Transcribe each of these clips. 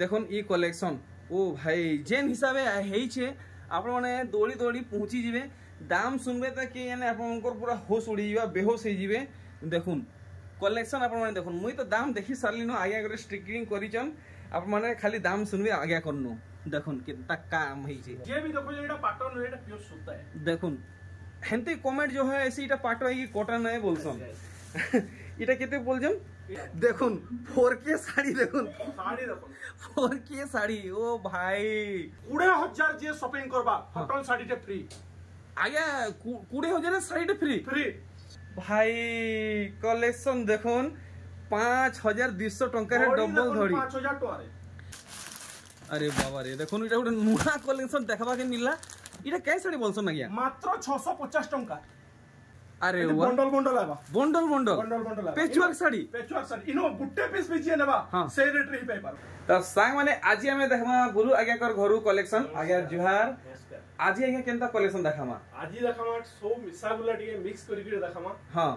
দেখুন ই কলেকশন ও ভাই যেন হিসাবে হয়েছে ଆପଣମାନେ ଦୌଡ଼ି ଦୌଡ଼ି ପହଞ୍ଚିଯିବେ ଦାମ୍ ଶୁଣିବେ ତ କି ଏନେ ଆପଣଙ୍କର ପୁରା ହୋସ୍ ଉଡ଼ିଯିବା ବେହୋସ୍ ହେଇଯିବେ ଦେଖୁନ୍ କଲେକ୍ସନ୍ ଆପଣମାନେ ଦେଖୁନ୍ ମୁଇଁ ତ ଦାମ୍ ଦେଖି ସାରିଲିନ ଆଜ୍ଞା କରି ଷ୍ଟ୍ରିକିଂ କରିଛନ୍ ଆପଣମାନେ ଖାଲି ଦାମ୍ ଶୁଣିବେ ଆଜ୍ଞା କରନୁ ଦେଖୁନ୍ କେନ୍ତା କାମ ହେଇଛେ ଦେଖୁନ୍ ହେନ୍ତି କମେଣ୍ଟ ଯୋ ହେ ଏସି ଇଟା ପାଟ ହେଇକି କଟନ୍ ହେ ବୋଲସନ୍ ଇଟା କେତେ ବୋଲଛନ୍ দেখুন ফোর কে শাড়ি দেখুন ফোর কে শাড়ি ও ভাই কুড়ে হাজার যে শপিং করবা কটন শাড়িটা ফ্রি আগে কুড়ে হাজারের শাড়িটা ফ্রি ফ্রি ভাই কলেকশন দেখুন পাঁচ হাজার দুইশো টঙ্কার ডবল ধরি আরে বাবা রে দেখুন এটা গোটে নূয়া কলেকশন দেখবাকে নিলা এটা কে শাড়ি বলছো না মাত্র ছশো পঞ্চাশ টঙ্কা अरे वाह बंडल बंडल आबा bundle bundle bundle bundle patchwork sari patchwork sari इनो गुट्टे पीस बिचिए नेबा से रेट रे पाइबा त सांग माने आज हमें देखमा गुरु आज्ञा कर घरु कलेक्शन आज्ञा जुहार आज आज्ञा केनता कलेक्शन देखामा आज देखामा सो मिसा गुला टिके मिक्स करी के देखामा हां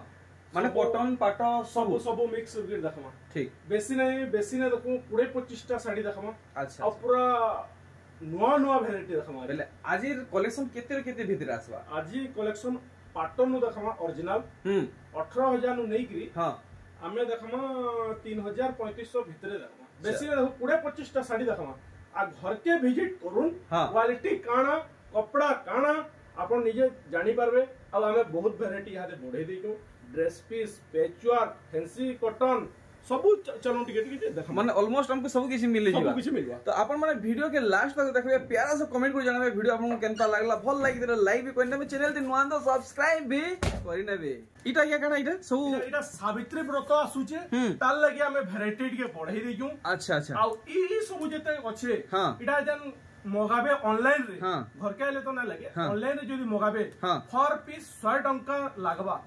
মানে পটন পাট সব সব মিক্স করি দেখামা ঠিক বেশি নাই বেশি না দেখো 20 25 টা শাড়ি দেখামা আচ্ছা আর পুরা নয়া নয়া ভ্যারাইটি দেখামা বলে আজির কালেকশন কেতে কেতে ভিতরে আসবা আজি কালেকশন ପାଟ ମୁଁ ଦେଖମା ଅରିଜିନାଲ ଅଠର ହଜାର ନୁ ନେଇକିରି ଆମେ ଦେଖମା ତିନି ହଜାର ପଇଁତିରିଶଶହ ଭିତରେ ଦେଖମା ବେଶୀରେ ଦେଖ କୋଡ଼ିଏ ପଚିଶଟା ଶାଢ଼ୀ ଦେଖମା ଆଉ ଘରକେ ଭିଜିଟ୍ କରୁନ୍ କ୍ୱାଲିଟି କାଣା କପଡ଼ା କାଣା ଆପଣ ନିଜେ ଜାଣିପାରିବେ ଆଉ ଆମେ ବହୁତ ଭେରାଇଟି ଇହାଦେ ବଢ଼େଇ ଦେଇଛୁ dress piece patchwork fancy cotton ସବୁ ଚଲୁ ଟିକେ ଟିକେ ଦେଖ ମାନେ ଅଲମୋଷ୍ଟ ଆମକୁ ସବୁ କିଛି ମିଳିଯିବ ସବୁ କିଛି ମିଳିବ ତ ଆପଣ ମାନେ ଭିଡିଓ କେ ଲାଷ୍ଟ ତକ ଦେଖିବେ ପ୍ୟାରା ସେ କମେଣ୍ଟ କରି ଜଣାବେ ଭିଡିଓ ଆପଣଙ୍କୁ କେନ୍ତା ଲାଗଲା ଭଲ ଲାଗି ଦେଲେ ଲାଇକ୍ ବି କରିନେବେ ଚ୍ୟାନେଲ ଟି ନୂଆ ତ ସବସ୍କ୍ରାଇବ ବି କରିନେବେ ଇଟା କି କାଣା ଇଟା ସବୁ ଇଟା ସାବିତ୍ରୀ ବ୍ରତ ଆସୁଛେ ତାର ଲାଗି ଆମେ ଭେରାଇଟି ଟିକେ ବଢେଇ ଦେଇଛୁ ଆଚ୍ଛା ଆଚ୍ଛା ଆଉ ଇ ସବୁ ଯେତେ ଅଛେ ଇଟା ଯେନ୍ ମଗାବେ ଅନଲାଇନ ରେ ଘରକେ ଆଇଲେ ତ ନା ଲାଗେ ଅନଲାଇନ ରେ ଯଦି ମଗାବେ ଫର ପିସ୍ 100 ଟଙ୍କା ଲାଗବା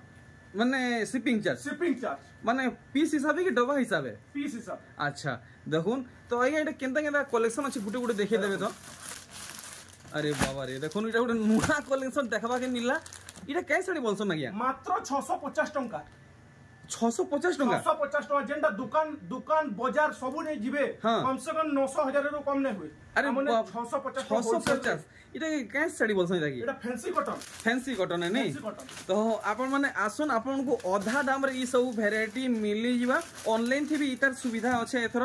ମାନେ ସିପିଂ ଚାର୍ଜ ସିପିଂ ଚାର୍ଜ মানে পিস হিসাবে কি ডবা হিসাবে পিস হিসাবে আচ্ছা দেখুন তো আজ্ঞা এটা কেনতা কেনতা কলেকশন আছে গুটে গুটে দেখে দেবে তো আরে বাবা রে দেখুন এটা গোটে নূয়া কলেকশন দেখাবাকে মিললা এটা কে শাড়ি বলছেন আজ্ঞা মাত্র ছশো পচাশ টঙ্কা ছশো পচাশ টঙ্কা ছশো পচাশ টঙ্কা যেটা দোকান দোকান বজার সবু নেই যাবে হ্যাঁ। কমসে কম নশো হাজার কম নেই হুয়ে আরে মানে ছশো পচাশ ছশো পচাশ এটা কেন শাড়ি বলছেন এটা কি এটা ফ্যান্সি কটন ফ্যান্সি কটন নেই তো আপন মানে আসুন আপনার অধা দামরে এই সব ভ্যারাইটি মিলি যা অনলাইন থি ইতার সুবিধা আছে এথর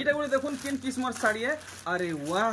এটা গোটে দেখুন কেন কিসমর শাড়ি আরে ওয়াহ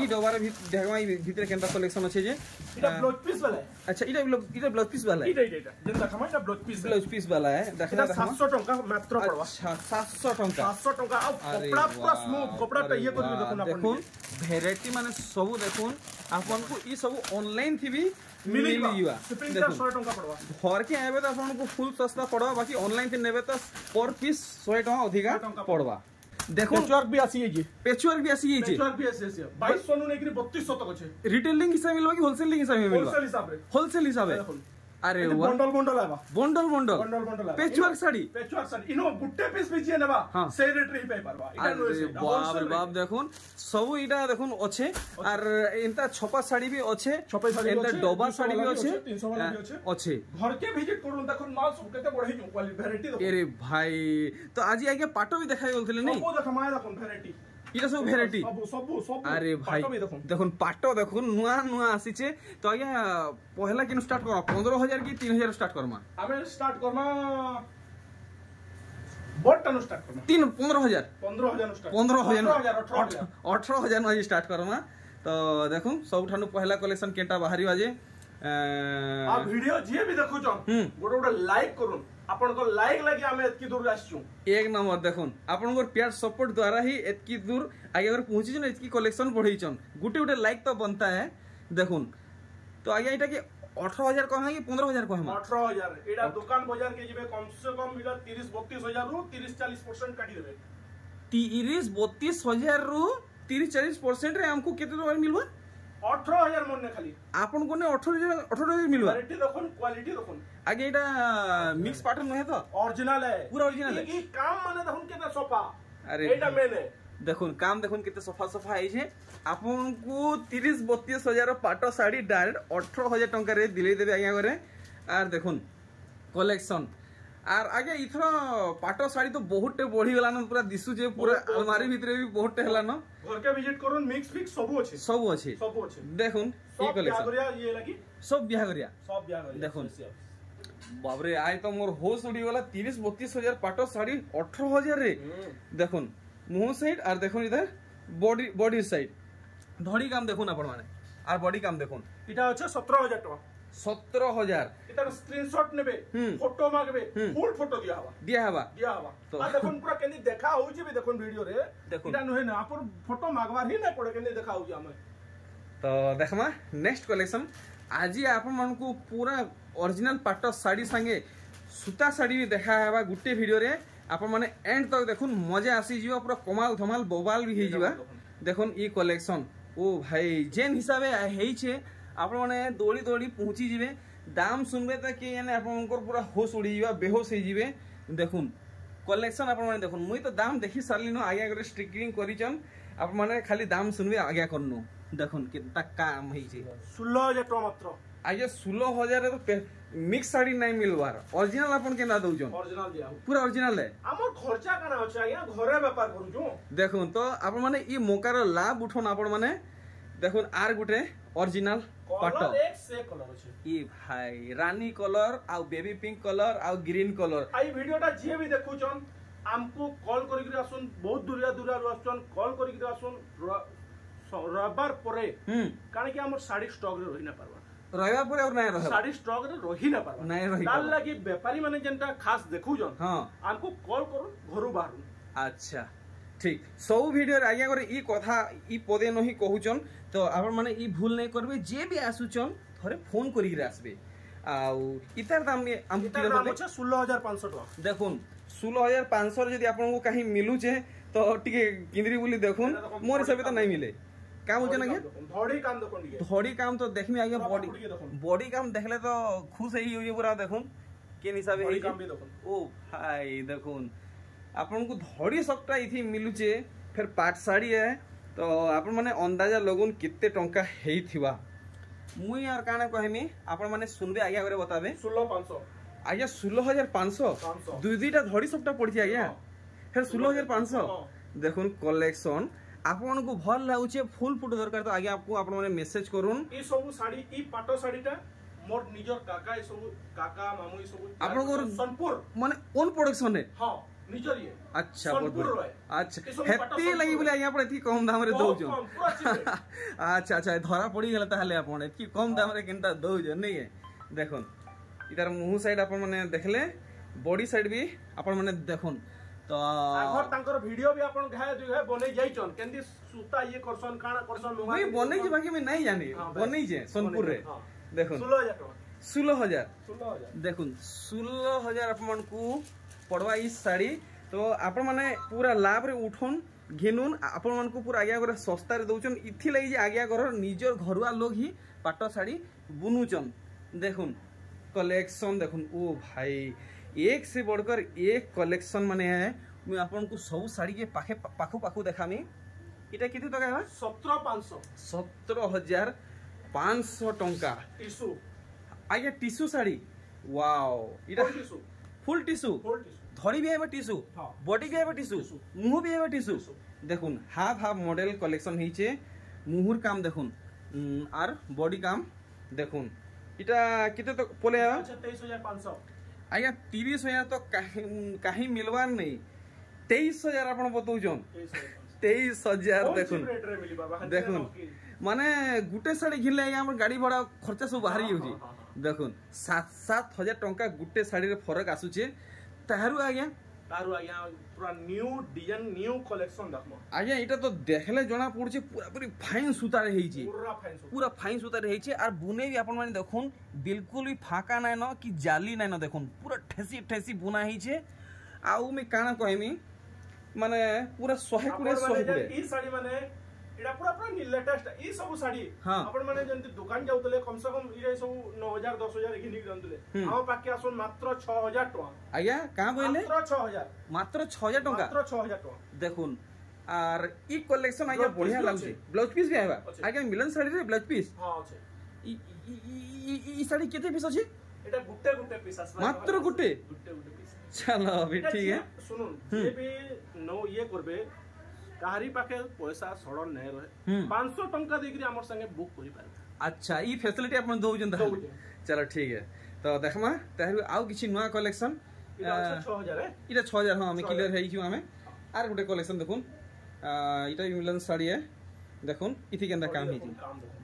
ই ডবার ঢেকমাই ভিতরে কেনটা কালেকশন আছে যে এটা ব্লাউজ পিস वाला আচ্ছা এটা এটা ব্লাউজ পিস वाला এটা এটা যেন দেখামা এটা ব্লাউজ পিস ব্লাউজ পিস वाला দেখা এটা 700 টাকা মাত্র পড়বা আচ্ছা 700 টাকা 700 টাকা আর কপড়া পুরা স্মুথ কপড়াটা ইয়ে করে দেখুন আপনি দেখুন ভ্যারাইটি মানে সব দেখুন ଆପଣଙ୍କୁ ଇ ସବୁ ଅନଲାଇନ୍ ଥିବି ମିଳିଯିବା ଘରକେ ଆଇବେ ତ ଆପଣଙ୍କୁ ଫୁଲ୍ ଶସ୍ତା ପଡ଼ବା ବାକି ଅନଲାଇନ୍ ନେବେ ତ ପର୍ ପିସ୍ ଶହେ ଟଙ୍କା ଅଧିକା ପଡ଼ବା দেখুন পেচওয়ার্ক भी ऐसी है जी पेचवर्क भी ऐसी है जी पेचवर्क भी ऐसी ऐसी है 2200 नु नेकरी 3200 तक छे रिटेलिंग हिसाब मिलवा की होलसेलिंग हिसाब मिलवा होलसेल हिसाब रे होलसेल हिसाब है আরে বন্ডল বন্ডল আবা bundle bundle bundle bundle patchwork sari patchwork sari ইনো গুটে পিস পিছিয়ে নেবা হ্যাঁ। সেই রেট রে পাই পারবা আরে বাপ রে বাপ দেখুন সব ইটা দেখুন আছে আর এন্তা ছপা শাড়ি বি আছে ছপা শাড়ি এন্তা ডবা শাড়ি বি আছে 300 वाला বি আছে আছে ঘর কে ভিজিট করুন দেখুন মাল সব কেতে বড় হইছো কোয়ালিটি ভ্যারাইটি আরে ভাই তো আজি আগে পাটো বি দেখাই বলছিলে নি ও দেখো মায়া দেখুন ভ্যারাইটি এটা সব ভ্যারাইটি আরে ভাই দেখুন পাটটা দেখুন নূয়া নূয়া আসিছে তো আজ্ঞা পহেলা কেন স্টার্ট করমা পনেরো হাজার কি তিন হাজার স্টার্ট করমা আমি স্টার্ট করমা তিন পনেরো হাজার পনেরো হাজার অঠর হাজার নয় স্টার্ট করমা তো দেখুন সবুঠানু পহেলা কলেকশন কেনটা বাহারিবা যে ভিডিও যিয়ে বি দেখুছন গোটে গোটে লাইক করুন ଆପଣଙ୍କ ଲାଇକ୍ ଲାଗି ଆମେ ଏତିକି ଦୂର ଆସିଛୁ ଏକ ନମ୍ବର ଦେଖୁନ୍ ଆପଣଙ୍କର ପ୍ୟାର ସପୋର୍ଟ ଦ୍ୱାରା ହିଁ ଏତିକି ଦୂର ଆଜ୍ଞା ପହଞ୍ଚିଛନ୍ ଏତିକି କଲେକ୍ସନ ବଢ଼େଇଛନ୍ ଗୋଟେ ଗୋଟେ ଲାଇକ୍ ତ ବନତା ହେ ଦେଖୁନ୍ ତ ଆଜ୍ଞା ଏଇଟା କି ଅଠର ହଜାର କହମା କି ପନ୍ଦର ହଜାର କହମା ଅଠର ହଜାର ଏଇଟା ଦୋକାନ ବଜାର କେ ଯିବେ କମ ସେ କମ ଏଇଟା ତିରିଶ ବତିଶ ହଜାର ରୁ ତିରିଶ ଚାଳିଶ ପରସେଣ୍ଟ କାଟିଦେବେ ତିରିଶ ବତିଶ ହଜାର ରୁ ତିରିଶ ଚାଳିଶ ପରସେଣ୍ଟରେ ଆମକୁ କେତେ ଟଙ୍କା ମିଳିବ ଜଣ ଖାଲି ଆପଣ କୋନେ 18 ଜଣ 18 ଜଣ ମିଲବା କ୍ୱାଲିଟି ରଖୁନ କ୍ୱାଲିଟି ରଖୁନ ଆଗେ ଏଟା ମିକ୍ସ ପାଟର ନୁହେଁ ତ ଅରିଜିନାଲ ହେ ପୁରା ଅରିଜିନାଲ ହେ ଇ କାମ ମାନେ ଦେଖୁନ କେତେ ସଫା ଆରେ ଏଟା ମେନ୍ ହେ দেখুন কাম দেখুন কেতে সফা সফা হয়েছে আপনার তিরিশ বত্রিশ হাজার পাট শাড়ি ডাইরেক্ট অঠর হাজার টাকার দিলাই দেবে আজ্ঞা ঘরে আর দেখুন কলেকশন আর ଆଜ୍ଞା ଏଇଥର ପାଟ ଶାଢ଼ୀ ତ ବହୁତଟେ ବଢିଗଲାନ ପୁରା ଦିଶୁଛେ ପୁରା ଆଲମାରି ଭିତରେ ବି ବହୁତଟେ ହେଲାନ ଘରକେ ଭିଜିଟ କରୁନ୍ ମିକ୍ସ ଫିକ୍ସ ସବୁ ଅଛି ସବୁ ଅଛି ସବୁ ଅଛି ଦେଖୁନ୍ କି କଲେକ୍ସନ সব বিহাগরিয়া সব বিহাগরিয়া দেখুন বাবরে আয় তো মোর হোস উড়িগলা তিরিশ বত্রিশ হাজার পাট শাড়ি অঠর হাজার রে দেখুন মুহ সাইড আর দেখুন ইধার বডি বডি সাইড ধড়ি কাম দেখুন আপন মানে আর বডি কাম দেখুন এটা হচ্ছে সতেরো টাকা সতের হাজার এটার স্ক্রিনশট নেবে ফটো মাগবে ফুল ফটো দিয়া হবা দিয়া হবা দিয়া হবা আর দেখুন পুরা কেনি দেখা হউছি বে দেখুন ভিডিও রে দেখুন এটা নহে না আপন ফটো মাগবার হি না পড়ে কেনি দেখা হউছি আমি তো দেখমা নেক্সট কালেকশন আজি আপন মানকু পুরা অরিজিনাল পাট শাড়ি সাঙ্গে সুতা শাড়ি দেখা হবা গুটে ভিডিও রে আপন মানে এন্ড তক দেখুন মজা আসি যিবা পুরা কমাল ধমাল ববাল বি হই যিবা দেখুন ই কালেকশন ও ভাই যেন হিসাবে হেইছে ଆପଣମାନେ ଦୌଡ଼ି ଦୌଡ଼ି ପହଞ୍ଚିଯିବେ ଦାମ୍ ଶୁଣବେ ତାକି ମାନେ ଆପଣଙ୍କର ପୁରା ହୋସ୍ ଉଡ଼ିଯିବା ବେହୋସ୍ ହେଇଯିବେ ଦେଖୁନ୍ କଲେକ୍ସନ୍ ଆପଣମାନେ ଦେଖୁନ୍ ମୁଇଁ ତ ଦାମ୍ ଦେଖି ସାରିଲିନ ଆଜ୍ଞା ଗୋଟେ ଷ୍ଟ୍ରିକିଂ କରିଛନ୍ ଆପଣମାନେ ଖାଲି ଦାମ୍ ଶୁଣବେ ଆଜ୍ଞା କରିନୁ ଦେଖୁନ୍ କେନ୍ତା କାମ୍ ହେଇଛେ ଷୋହଳ ହଜାର ଟଙ୍କା ମାତ୍ର ଆଜ୍ଞା ଷୋହଳ ହଜାରରେ ତ ମିକ୍ସ ଶାଢ଼ୀ ନାଇଁ ମିଲବାର ଅରିଜିନାଲ ଆପଣ କେନ୍ତା ଦଉଛନ୍ ପୁରା ଅରିଜିନାଲ ଆମର ଖର୍ଚ୍ଚା କାଣା ଅଛି ଆଜ୍ଞା ଘରେ ବେପାର କରୁଛୁ ଦେଖୁନ୍ ତ ଆପଣମାନେ ଇ ମୌକାର ଲାଭ ଉଠନ୍ ଆପଣମାନେ ଦେଖୁନ୍ ଆର୍ ଗୋଟେ অরিজিনাল কট ই ভাই রানী কলর আউ বেবি পিঙ্ক কলর আউ গ্রিন কলর এই ভিডিওটা যে বি দেখুছন আমকু কল করি করি আসুন বহুত দূরিয়া দূরিয়া আসুন কল করি করি আসুন রবার পরে হুম কারণ কি আমার শাড়ি স্টক রে রই না পারবা রইবা পরে আর নাই রইবা শাড়ি স্টক রে রই না পারবা নাই রই তার লাগি ব্যাপারী মানে যেনটা খাস দেখুছন হ্যাঁ আমকু কল করুন ঘরু বাহারুন আচ্ছা ঠিক সব ভিডিওরে আজ্ঞা করে ই কথা ই পদে নহি কহুচন তো আপন মানে ই ভুল নাই করবে যে বি আসুচন থরে ফোন করি আসবে আউ ইতার দাম আমকু কি দাম আছে 16500 টাকা দেখুন 16500 যদি আপনকু কাহি মিলুছে তো টিকে কিন্দ্রি বলি দেখুন মোর হিসাবে তো নাই মিলে क्या बोलते ना धड़ी काम देखो धड़ी काम तो देख में आ गया बॉडी बॉडी काम देख ले तो खुश है ही हुई पूरा देखो किन हिसाब ओ भाई देखो ଆପଣଙ୍କୁ ଧଡ଼ି ସପ୍ଟା ଏଇଠି ମିଲୁଛେ ଫେର୍ ପାଟ୍ ଶାଢ଼ୀ ଏ ତ ଆପଣମାନେ ଅନ୍ଦାଜା ଲଗୁନ୍ କେତେ ଟଙ୍କା ହେଇଥିବା ମୁଇଁ ଆର୍ କାଣା କହେମି ଆପଣମାନେ ଶୁନବେ ଆଜ୍ଞା ପରେ ବତାବେ ଷୋହଳ ପାଞ୍ଚଶହ ଆଜ୍ଞା ଷୋହଳ ହଜାର ପାଞ୍ଚଶହ ଦୁଇ ଦୁଇଟା ଧଡ଼ି ସପ୍ଟା ପଡ଼ିଛି ଆଜ୍ଞା ଫେର୍ ଷୋହଳ ହଜାର ପାଞ୍ଚଶହ দেখুন কলেকশন ଆପଣଙ୍କୁ ଭଲ ଲାଗୁଛି ଫୁଲ ଫୁଟ ଦରକାର ତ ଆଜ୍ଞା ଆପଣଙ୍କୁ ଆପଣମାନେ ମେସେଜ କରୁନ୍ ଏ ସବୁ ଶାଢ଼ୀ ଇ ପାଟ ଶାଢ଼ୀଟା ମୋର ନିଜର କାକା ଏ ସବୁ କାକା ମାମୁ ଏ ସବୁ ଆପଣଙ୍କର ସୋନପୁର ମାନେ ଓନ୍ ପ୍ରଡକ୍ସନରେ ହଁ ନିଜରିଏ ଆଚ୍ଛା ଆଚ୍ଛା ହେତେ ଲାଗି ବୋଲେ ଆଜ୍ଞା ଆପଣ ଏତିକି କମ୍ ଦାମରେ ଦଉଛନ୍ ଆଚ୍ଛା ଆଚ୍ଛା ଧରା ପଡ଼ିଗଲେ ତାହେଲେ ଆପଣ ଏତିକି କମ୍ ଦାମରେ କେନ୍ତା ଦଉଛନ୍ ନାଇଁ ଦେଖନ୍ ଇତାର ମୁହଁ ସାଇଡ୍ ଆପଣମାନେ ଦେଖିଲେ ବଡି ସାଇଡ୍ ବି ଆପଣମାନେ ଦେଖନ୍ ତ ଆଘର ତାଙ୍କର ଭିଡିଓ ବି ଆପଣ ଘାଏ ଦୁଘାଏ ବନେଇ ଯାଇଛନ୍ କେନ୍ତି ସୂତା ଇଏ କରସନ୍ କାଣା କରସନ୍ ନୁମା ମୁଇଁ ବନେଇଛି ବାକି ମୁଇଁ ନାଇଁ ଜାନି ବନେଇଛେ ସୋନପୁର ରେ ଦେଖୁନ୍ 16000 ଟଙ୍କା 16000 16000 ଦେଖୁନ୍ 16000 ଆପଣଙ୍କୁ पड़वा इ शाढ़ी तो आपण मैंने पूरा लाभ रे उठन ଘିନୁନ୍ ଆପଣମାନଙ୍କୁ ପୁରା ଆଜ୍ଞା ଘରେ ଶସ୍ତାରେ ଦେଉଛନ୍ ଇଥିଲାଗି ଯେ ଆଜ୍ଞା ଘରର ନିଜର ଘରୁଆ ଲୋକ ହିଁ ପାଟ ଶାଢ଼ୀ ବୁନୁଛନ୍ ଦେଖୁନ୍ କଲେକ୍ସନ୍ ଦେଖୁନ୍ ଓ ଭାଇ ଏକ ସେ ବଡ଼କର ଏକ କଲେକ୍ସନ୍ ମାନେ ମୁଇଁ ଆପଣଙ୍କୁ ସବୁ ଶାଢ଼ୀକେ ପାଖେ ପାଖୁ ପାଖୁ ଦେଖାମି ଇଟା କେତେ ଟଙ୍କା ହେବା ସତର ପାଞ୍ଚଶହ ସତର ହଜାର ପାଞ୍ଚଶହ ଟଙ୍କା ଟିସୁ ଆଜ୍ଞା ଟିସୁ ଶାଢ଼ୀ ୱାଓ ଇଟା ଫୁଲ୍ ଟିସୁ ଫୁଲ୍ ଟିସୁ ଧରି ବି ହେବ ଟିସୁ ବଡି ବି ହେବ ଟିସୁ ମୁହଁ ବି ହେବ ଟିସୁ দেখুন হাফ হাফ মডেল কলেকশন হয়েছে মুহুর কাম দেখুন আর বডি কাম দেখুন এটা কেতে তো পলে আজ্ঞা আচ্ছা, তিরিশ হাজার তো কাহি মিলবার নেই তেইশ হাজার আপনার বতাউছন তেইশ হাজার দেখুন দেখুন মানে গোটে শাড়ি ঘিনলে আজ্ঞা আমার গাড়ি ভড়া খরচা সব বাহারি যাচ্ছে হ্যাঁ, হ্যাঁ, হ্যাঁ, দেখুন সাত সাত হাজার টঙ্কা গোটে শাড়ির ফরক আসুছে তাহারু আজ্ঞা তারু আজ্ঞা পুরা নিউ ডিজাইন নিউ কলেকশন দেখো আজ্ঞা এটা তো দেখলে জনা পড়ছে পুরাপুরি ফাইন সুতারে হয়েছে পুরা ফাইন সুতারে হয়েছে আর বুনে বি আপন মানে দেখুন বিলকুল বি ফাঁকা নাই ন কি জালি নাই ন দেখুন পুরা ঠেসি ঠেসি বুনা হয়েছে আউ আমি কানা কহমি মানে পুরা শহে কুড়ে মানে এই শাড়ি মানে এটা পুরা পুরা লেটেস্ট এই সব শাড়ি আপন মানে যেমন দোকান যাওতলে কমসে কম এই সব 9000 10000 এখি নিক দন্তলে আমার পাকে আসুন মাত্র 6000 টাকা আজ্ঞা কাহা কইলে মাত্র 6000 মাত্র 6000 টাকা মাত্র 6000 টাকা দেখুন আর ই কালেকশন আজ্ঞা বঢ়িয়া লাগুছে ব্লাউজ পিস বি আইবা আজ্ঞা মিলন শাড়ি রে ব্লাউজ পিস হ্যাঁ আছে ই ই শাড়ি কেতে পিস আছে এটা গুটে গুটে পিস আসবে মাত্র গুটে গুটে গুটে পিস চলো अभी ठीक है सुनो ये भी नो ये करबे কাহারি পাখে পয়সা সরল নাই রহে 500 টাকা দেইকি আমার সঙ্গে বুক করি পারে আচ্ছা এই ফ্যাসিলিটি আপনি দউছেন তাহলে চলো ঠিক আছে তো দেখমা তাহলে আউ কিছু নয়া কালেকশন এটা 6000 হ্যাঁ আমি ক্লিয়ার হইছি আমি আর গোটে কালেকশন দেখুন এটা ইমলান শাড়ি দেখুন ইতি কেনটা কাম হইছি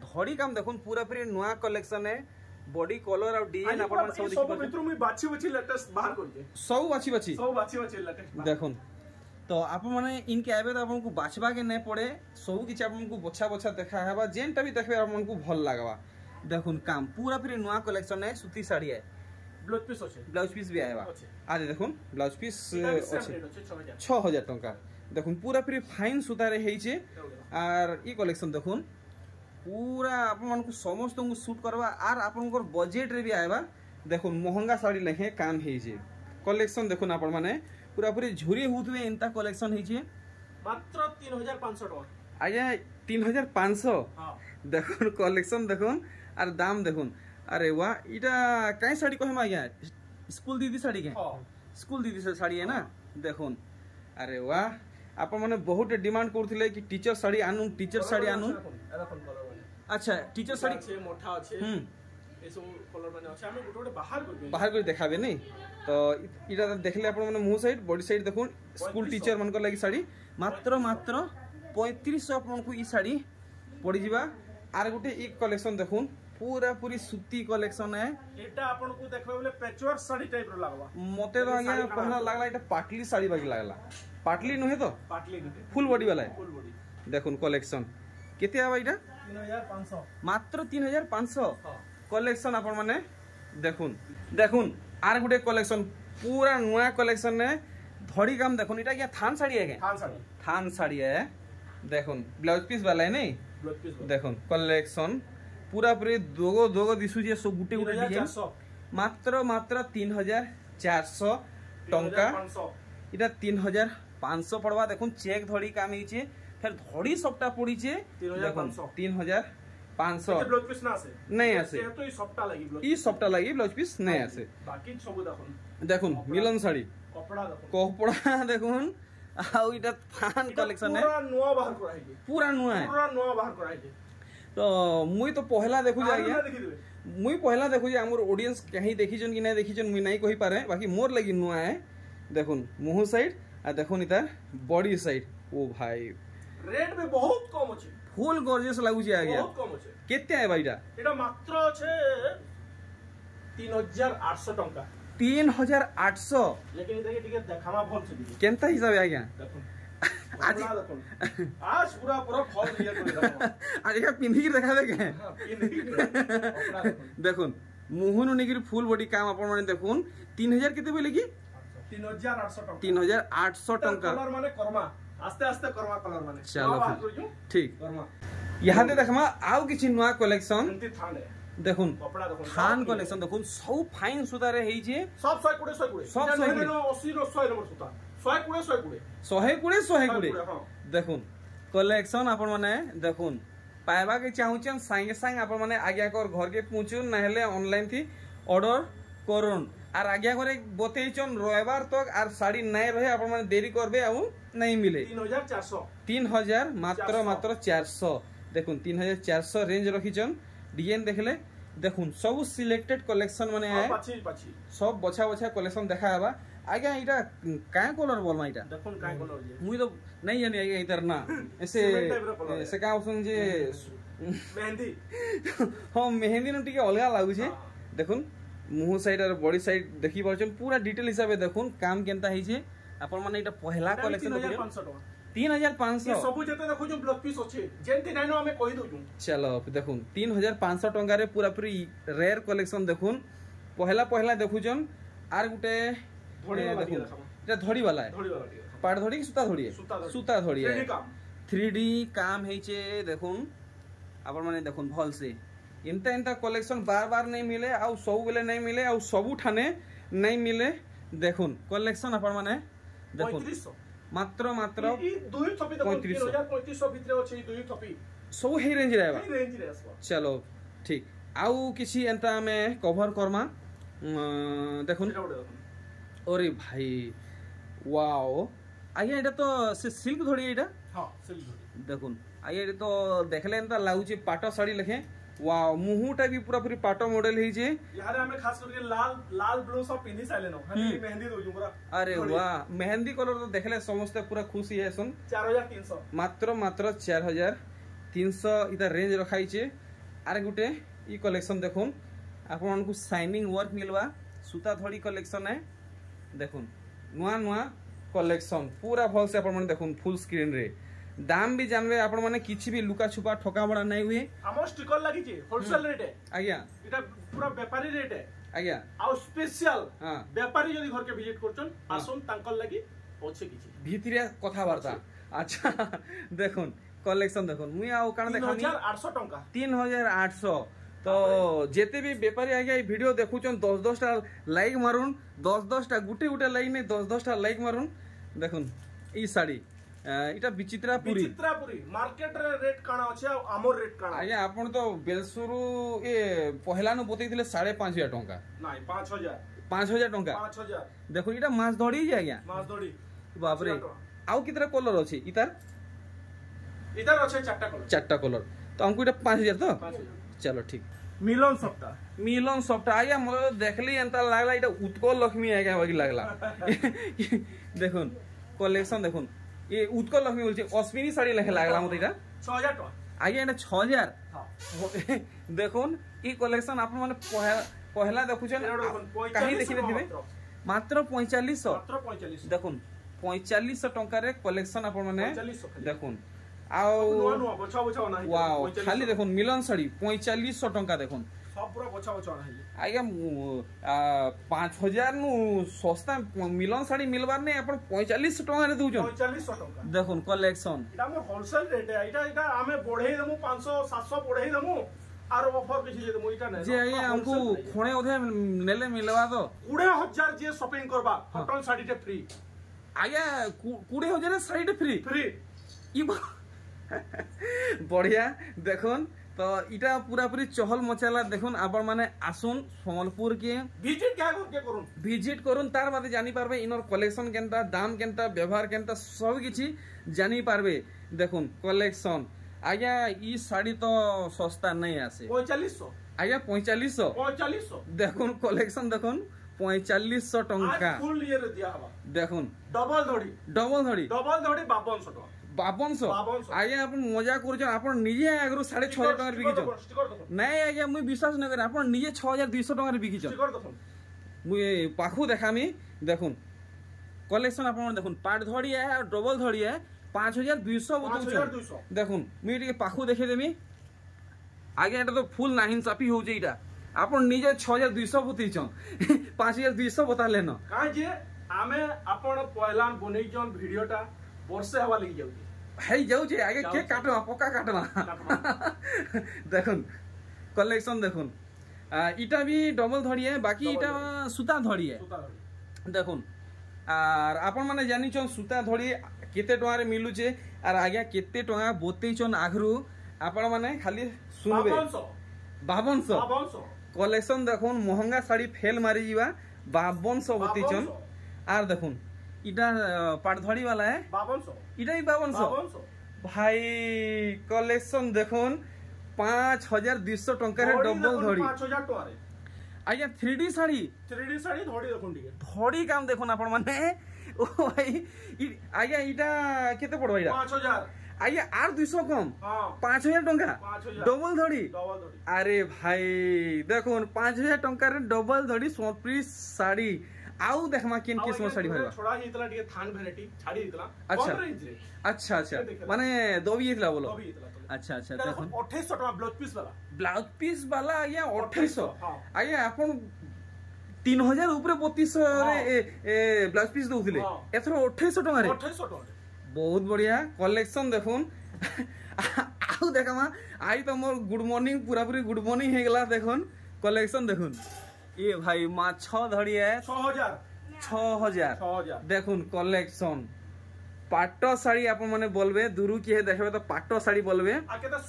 ধড়ি কাম দেখুন পুরা পুরি নয়া কালেকশন বডি কলর আর ডিজাইন আপনারা সব দেখি পাচ্ছেন সব ভিতর মুই বাছি বাছি লেটেস্ট বাহার করছে সব বাছি বাছি সব বাছি বাছি লেটেস্ট দেখুন तो आपने इनके आए तो आपको बाछवा के नहीं पड़े सब किसी आपको बछा बछा देखा है जेनटा भी देखे आपको भल लगवा देखुन काम पूरा फिर नुआ कलेक्शन है सूती शाढ़ी है ब्लाउज पीस अच्छे ब्लाउज पीस भी आएगा आज देखो ब्लाउज पीस अच्छे 6000 টাকা দেখুন পুরা পুরি ফাইন সুতারে হইছে আর ই কালেকশন দেখুন পুরা আপনকু সমস্ত সুট করবা আর আপনকর বাজেট রে বি আইবা দেখুন মহঙ্গা শাড়ি লেখে কাম হইছে কালেকশন দেখুন আপন মানে পুরাপুরি ঝুরি হউথবে এন্তা কালেকশন হইছে মাত্র 3500 টাকা আজ্ঞা 3500 হ্যাঁ দেখুন কালেকশন দেখুন আর দাম দেখুন আরে ওয়া এটা কাই শাড়ি কহমা আজ্ঞা স্কুল দিদি শাড়ি কে হ্যাঁ। স্কুল দিদি শাড়ি না দেখুন আরে ওয়া আপন মানে বহুত ডিমান্ড করুলে কি টিচার শাড়ি আনুন টিচার শাড়ি আনুন আচ্ছা টিচার শাড়ি মোটা আছে হুম ବାହାର କରି ଦେଖାବେ ନାଇଁ ତ ଇଟା ଦେଖିଲେ ଆପଣମାନେ ମୋ ସାଇଡ୍ ବଡି ସାଇଡ୍ ଦେଖୁନ୍ ସ୍କୁଲ ଟିଚର ମାନଙ୍କର ଲାଗି ଶାଢ଼ୀ ମାତ୍ର ମାତ୍ର ପଇଁତିରିଶଶହ ଆପଣଙ୍କୁ ଇ ଶାଢ଼ୀ ପଡ଼ିଯିବା ଆର୍ ଗୋଟେ ଇ କଲେକ୍ସନ୍ ଦେଖୁନ୍ পুরা পুরি সুতি কালেকশন হ্যাঁ এটা আপনকু দেখবে বলে প্যাচওয়ার্ক শাড়ি টাইপ র লাগবা মতে তো আগে পহলা লাগলা এটা পাটলি শাড়ি বাকি লাগলা পাটলি নহে তো পাটলি নহে ফুল বডি वाला ফুল বডি দেখুন কালেকশন কেতে আবা এটা 3500 মাত্র 3500 হ্যাঁ କଲେକ୍ସନ ଆପଣମାନେ ଦେଖୁନ୍ ଦେଖୁନ୍ ଆର୍ ଗୋଟେ କଲେକ୍ସନ ପୁରା ନୂଆ କଲେକ୍ସନରେ ଧଡ଼ି କାମ ଦେଖୁନ୍ ଏଇଟା ଆଜ୍ଞା ଥାନ୍ ଶାଢ଼ୀ ଆଜ୍ଞା ଥାନ୍ ଶାଢ଼ୀ ଏ ଦେଖୁନ୍ ବ୍ଲାଉଜ୍ ପିସ୍ ବାଲା ନାଇଁ ଦେଖୁନ୍ পুরা পুরি দোগো দোগো যে সব গুটে গুটে ডিজাইন মাত্র মাত্র তিন হাজার চারশো টঙ্কা এটা তিন হাজার পাঁচশো পড়বা দেখুন চেক ধরি কাম হয়েছে ফের ধরি সবটা পড়িছে দেখুন তিন হাজার પાંચસો નહીં আছে ই সবটা লাগি ব্লাউজ পিস নেই আছে দেখুন মিলন শাড়ি কপড়া দেখুন আৰু এটা ফান কালেকশন পুৰা নোৱা ତ ମୁଇଁ ତ ପହଲା ଦେଖୁଛେ ଆଜ୍ଞା ମୁଇଁ ପହଲା ଦେଖୁଛେ ଆମର ଅଡ଼ିଏନ୍ସ କାହିଁ ଦେଖିଛନ୍ କି ନାଇଁ ଦେଖିଛନ୍ ମୁଇଁ ନାଇଁ କହିପାରେ ବାକି ମୋର ଲାଗି ନୂଆ ଏ ଦେଖୁନ୍ ମୁହଁ ସାଇଡ୍ ଆଉ ଦେଖୁନ୍ ଇତାର ବଡି ସାଇଡ୍ ଓ ଭାଇ ରେଟ୍ ବି ବହୁତ କମ୍ ଅଛି ফুল গর্জিয়াস লাগুছে আজ্ঞা বহুত কম আছে কেতে আয় ভাইটা এটা মাত্র আছে 3800 টাকা 3800 লেকিন এটাকে টিকে দেখামা ভাল ছিল কেনতা হিসাবে আজ্ঞা দেখুন আজ আজ পুরা পুরা ফল দিয়ে করে দাও আজ এটা পিন্ধিকি দেখাবে কে দেখুন মোহন নেগির ফুল বডি কাম আপন মানে দেখুন 3000 কেতে বলে কি 3800 টাকা 3800 টাকা মানে কর্মা আস্তে আস্তে করমা কলর মানে চলো ঠিক করমা ইহাতে দেখমা আউ কিছু নয়া কালেকশন এমতি থানে দেখুন থান কালেকশন দেখুন সব ফাইন সুতারে হেইছে সব 120 120 সব 180 100 নম্বর সুতা 120 120 120 120 দেখুন কালেকশন আপন মানে দেখুন पाइबा के चाहूँ सागे सागे आपण मैंने आज्ञा कर घर के पहुँचुन ना हेले ऑनलाइन थी ऑर्डर करूँ আর আগে ঘরে বতেইছন ବତେଇଛନ୍ ରବିବାର আর শাড়ি নাই ନାଇଁ আপন মানে দেরি করবে আউ নাই মিলে 3400 3000 মাত্র মাত্র 400 দেখুন 3400 রেঞ্জ রাখিছন ডিজাইন দেখলে দেখুন মানে সব সিলেক্টেড কালেকশন মানে আছে সব বছা বছা কালেকশন দেখা হবা আগে এটা কালার বল মা এটা দেখুন কালার মুই তো নাই জানি আগে এটার না এসে সে কা বলছেন যে মেহেন্দি হ্যাঁ মেহেন্দি টিকে অলগা লাগুছে দেখুন ମୁହଁ ସାଇଡ୍ ଆର୍ ବଡି ସାଇଡ୍ ଦେଖିପାରୁଛନ୍ ପୁରା ଡିଟେଲ ହିସାବରେ ଦେଖୁନ୍ କାମ କେନ୍ତା ହେଇଛେ ଆପଣମାନେ ଏଇଟା ପହିଲା କଲେକ୍ସନ୍ তিন হাজার পাঁচশো সবু যেতে দেখুছু ব্লক পিস অছে যেমতি নাইন আমি কই দউছু চলো দেখুন তিন হাজার পাঁচশো টঙ্কারে পুরা পুরি রেয়ার কলেকশন দেখুন পহেলা পহেলা দেখুছন আর গুটে দেখুন এটা ধড়িওয়ালা পাট ধড়ি সুতা ধড়ি সুতা ধড়ি থ্রি ডি কাম হেইছে দেখুন আপন মানে দেখুন ভলসে इनता इनता कलेक्शन बार बार नहीं मिले आउ सब बेले नहीं मिले आउ सब ठाने नहीं मिले देखुन कलेक्शन अपन मात्र मात्र सब चलो ठीक आउ किसी इनता में कवर करमा देखुन अरे भाई वाओ आइए एटा तो सिल्क धड़ी एटा हां सिल्क धड़ी देखुन आइए तो देखले एंता लागु छि पाटो साड़ी लखे ওয়াও মুহুটা বি পুরা পুরি পাটো মডেল হই যে ইয়ারে আমি খাস করে লাল লাল ব্লু সব পিনি চাইলে নো হাতে মেহেন্দি দইজু পুরা আরে ওয়াহ মেহেন্দি কলর তো দেখলে সমস্ত পুরা খুশি হয় শুন 4300 মাত্র মাত্র 4300 ইতা রেঞ্জ রাখাইছে আর গুটে ই কালেকশন দেখুন আপনাদের সাইনিং ওয়ার্ক মিলবা সুতা ধড়ি কালেকশন হ্যাঁ দেখুন নয়া নয়া কালেকশন পুরা ভালসে আপনার দেখুন ফুল স্ক্রিন রে ଦାମ ବି ଜାଣିବେ ଆପଣମାନେ କିଛି ବି ଲୁକା ଛୁପା ଠକା ଭଡ଼ା ନାଇଁ ହୁଏ ଆମ ଷ୍ଟିକର ଲାଗିଛି ହୋଲସେଲ ରେଟ୍ ଆଜ୍ଞା ଏଟା ପୁରା ବେପାରୀ ରେଟ୍ ଆଜ୍ଞା ଆଉ ସ୍ପେଶିଆଲ ବେପାରୀ ଯଦି ଘରକେ ଭିଜିଟ୍ କରୁଛନ୍ ଆସନ୍ ତାଙ୍କର ଲାଗି ଅଛି କିଛି ଭିତରେ କଥାବାର୍ତ୍ତା ଆଚ୍ଛା ଦେଖୁନ୍ କଲେକ୍ସନ ଦେଖୁନ୍ ମୁଇଁ ଆଉ କାଣା ଦେଖାମି 3800 ଟଙ୍କା 3800 ତ ଯେତେ ବି ବେପାରୀ ଆଜ୍ଞା ଏଇ ଭିଡ଼ିଓ ଦେଖୁଛନ୍ ଦଶ ଦଶଟା ଲାଇକ୍ ମାରୁନ୍ ଦଶ ଦଶଟା ଗୁଟେ ଗୁଟେ ଲାଇକ୍ ନେଇ ଦଶ ଦଶଟା ଲାଇକ୍ ମାରୁନ୍ ଦେଖୁନ୍ ଇ ଶାଢ଼ୀ এটা বিচিত্রাপুরী বিচিত্রাপুরী মার্কেট রেট কানা আছে আমর রেট কানা আজ্ঞা আপন তো বেলসুরু এ পহলা নু বতেইলে 5500 টাকা নাই 5000 5000 টাকা 5000 দেখো এটা মাছ ধরি যে আজ্ঞা মাছ ধরি বাপরে আউ কিতরা কলর আছে ইতার ইতার আছে চারটা কলর চারটা কলর তো আমকু এটা 5000 তো 5000 চলো ঠিক মিলন সপ্তাহ মিলন সপ্তাহ আজ্ঞা মোর দেখলি এন্তা লাগলা এটা উৎকল লক্ষ্মী আজ্ঞা বাকি লাগলা দেখুন কলেকশন দেখুন এ উৎকল লক্ষ্মী বলছে অশ্বিনী শাড়ি লেখে লাগলাম এটা ছ হাজার টাকা আজ্ঞা এটা ছ হাজার দেখুন ই কলেকশন আপন মানে পহেলা দেখুছেন কাহি দেখি দেখিবে মাত্র পঁয়চাল্লিশ দেখুন পঁয়চাল্লিশ টঙ্কার কলেকশন আপন মানে দেখুন আও ওয়াও খালি দেখুন মিলন শাড়ি পঁয়চাল্লিশ টঙ্কা দেখুন ଆଜ୍ଞା ପାଞ୍ଚ ହଜାର ନୁ ଶସ୍ତା ମିଲନ ଶାଢ଼ୀ ମିଲବାର ନାଇଁ ଆପଣ ପଇଁଚାଳିଶ ଟଙ୍କାରେ ଦଉଛନ୍ ଦେଖୁନ୍ କଲେକ୍ସନ ହୋଲସେଲ ରେଟ୍ ଏଇଟା ଏଇଟା ଆମେ ବଢେଇ ଦେମୁ ପାଞ୍ଚଶହ ସାତଶହ ବଢେଇ ଦେମୁ ଆର ଅଫର କିଛି ଦେଇ ଦେମୁ ଏଇଟା ନାଇଁ ଯେ ଆଜ୍ଞା ଆମକୁ ଖଣେ ଅଧେ ନେଲେ ମିଲବା ତ କୋଡ଼ିଏ ହଜାର ଯିଏ ସପିଂ କରବା କଟନ ଶାଢ଼ୀଟେ ଫ୍ରି ଆଜ୍ଞା କୋଡ଼ିଏ ହଜାର ଶାଢ଼ୀଟେ ଫ୍ରି ଫ୍ରି ବଢିଆ ଦେଖୁନ୍ তো এটা পুরাপুরি চহল মচালা দেখুন আবার মানে আসুন সমলপুর কে ভিজিট করুন ভিজিট করুন তার বাদে জানি পারবে ইনোর কলেকশন কেনটা দাম কেনটা ব্যবহার কেনটা সব কিছু জানি পারবে দেখুন কলেকশন আজ্ঞা ই শাড়ি তো সস্তা নাই আছে পঁয়তাল্লিশশো আজ্ঞা পঁয়তাল্লিশশো পঁয়তাল্লিশশো দেখুন কলেকশন দেখুন পঁয়তাল্লিশশো টঙ্কা দেখুন ডবল ধরি ডবল ধরি ডবল ধরি বাবনশো টঙ্কা বাবনশো আজ্ঞা আপনার মজা করছেন আপনার নিজে আগ্রু সাড়ে ছ হাজার টাকার বিকিছেন নাই আজ্ঞা মুই বিশ্বাস না করি আপনার নিজে ছ হাজার দুইশো টাকার বিকিছেন মুই পাখু দেখামি দেখুন কলেকশন আপনার দেখুন পাট ধরিয়া আর ডবল ধরিয়া পাঁচ হাজার দুইশো দেখুন মুই টিকে পাখু দেখে দেমি আজ্ঞা এটা তো ফুল নাহিন চাপি হচ্ছে এইটা আপনার নিজে ছ হাজার দুইশো বতেইছন পাঁচ হাজার দুইশো বতালেন কাজ আমি আপনার পয়লা বনেইছন ভিডিওটা ବର୍ଷେ ହେବା ଲାଗି ଯାଉଛି ହେଇଯାଉଛେ ଆଗେ କେ କାଟମା ପକ୍କା କାଟମା ଦେଖୁନ୍ କଲେକ୍ସନ୍ ଦେଖୁନ୍ ଇଟା ବି ଡବଲ ଧଡ଼ିଏ ବାକି ଇଟା ସୂତା ଧଡ଼ିଏ ଦେଖୁନ୍ আর আপন মানে জানিছন সুতা ধরি কেতে টঙ্কারে মিলুছে আর আজ্ঞা কেতে টঙ্কা বতেইছন আঘরু আপন মানে খালি শুনবে বাবনশ কলেকশন দেখুন মহঙ্গা শাড়ি ফেল মারি যা বাবনশ বতেইছন আর দেখুন इटा পাটধড়ি वाला है 5200 इटाই 5200 ভাই কালেকশন দেখুন 5200 টাকার ডবল ধড়ি 5000 টাকা আজ্ঞা three D sari three D sari ধড়ি দেখুন টিকে ধড়ি কাম দেখুন আপন মানে ও ভাই আজ্ঞা ইটা কেতে পড়বা ইটা 5000 আইয়া আর দুইশো কম পাঁচ হাজার টঙ্কা ডবল ধড়ি আরে ভাই দেখুন পাঁচ হাজার টঙ্কার ডবল ধড়ি সোনপ্রি শাড়ি ଆଉ ଦେଖ୍ମା କେନ୍ କିସମ ଶାଢ଼ୀ ବାହାରିବା ଛଡ଼ା ହେଇଥିଲା ଟିକେ ଥାନ ଭେରାଇଟି ଛାଡ଼ି ହେଇଥିଲା ଆଚ୍ଛା ଆଚ୍ଛା ଆଚ୍ଛା ମାନେ ଦବି ହେଇଥିଲା ବୋଲ ଆଚ୍ଛା ଆଚ୍ଛା ଦେଖନ୍ତୁ ଅଠେଇଶହ ଟଙ୍କା ବ୍ଲାଉଜ ପିସ୍ ବାଲା ବ୍ଲାଉଜ ପିସ୍ ବାଲା ଆଜ୍ଞା ଅଠେଇଶହ ଆଜ୍ଞା ଆପଣ তিন হাজার উপরে বত্রিশশো ব্লাউজ পিস দৌলে এথর অঠেইশ টাকার বহুত বড়িয়া কলেকশন দেখুন আউ দেখামা আই তোমার গুড মর্নিং পুরাপুরি গুড মর্নিং হয়ে গেলা দেখুন কলেকশন দেখুন এ ভাই মাছ ছ ধরিয়ে ছ হাজার দেখুন কলেকশন পাট শাড়ি আপন মানে বলবে দূরু কি দেখবে তো পাট শাড়ি বলবে